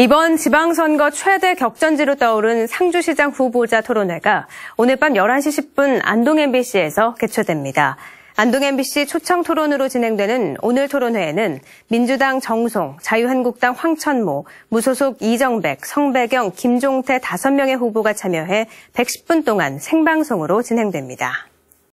이번 지방선거 최대 격전지로 떠오른 상주시장 후보자 토론회가 오늘 밤 11시 10분 안동 MBC에서 개최됩니다. 안동 MBC 초청 토론으로 진행되는 오늘 토론회에는 민주당 정송, 자유한국당 황천모, 무소속 이정백, 성배경, 김종태 5명의 후보가 참여해 110분 동안 생방송으로 진행됩니다.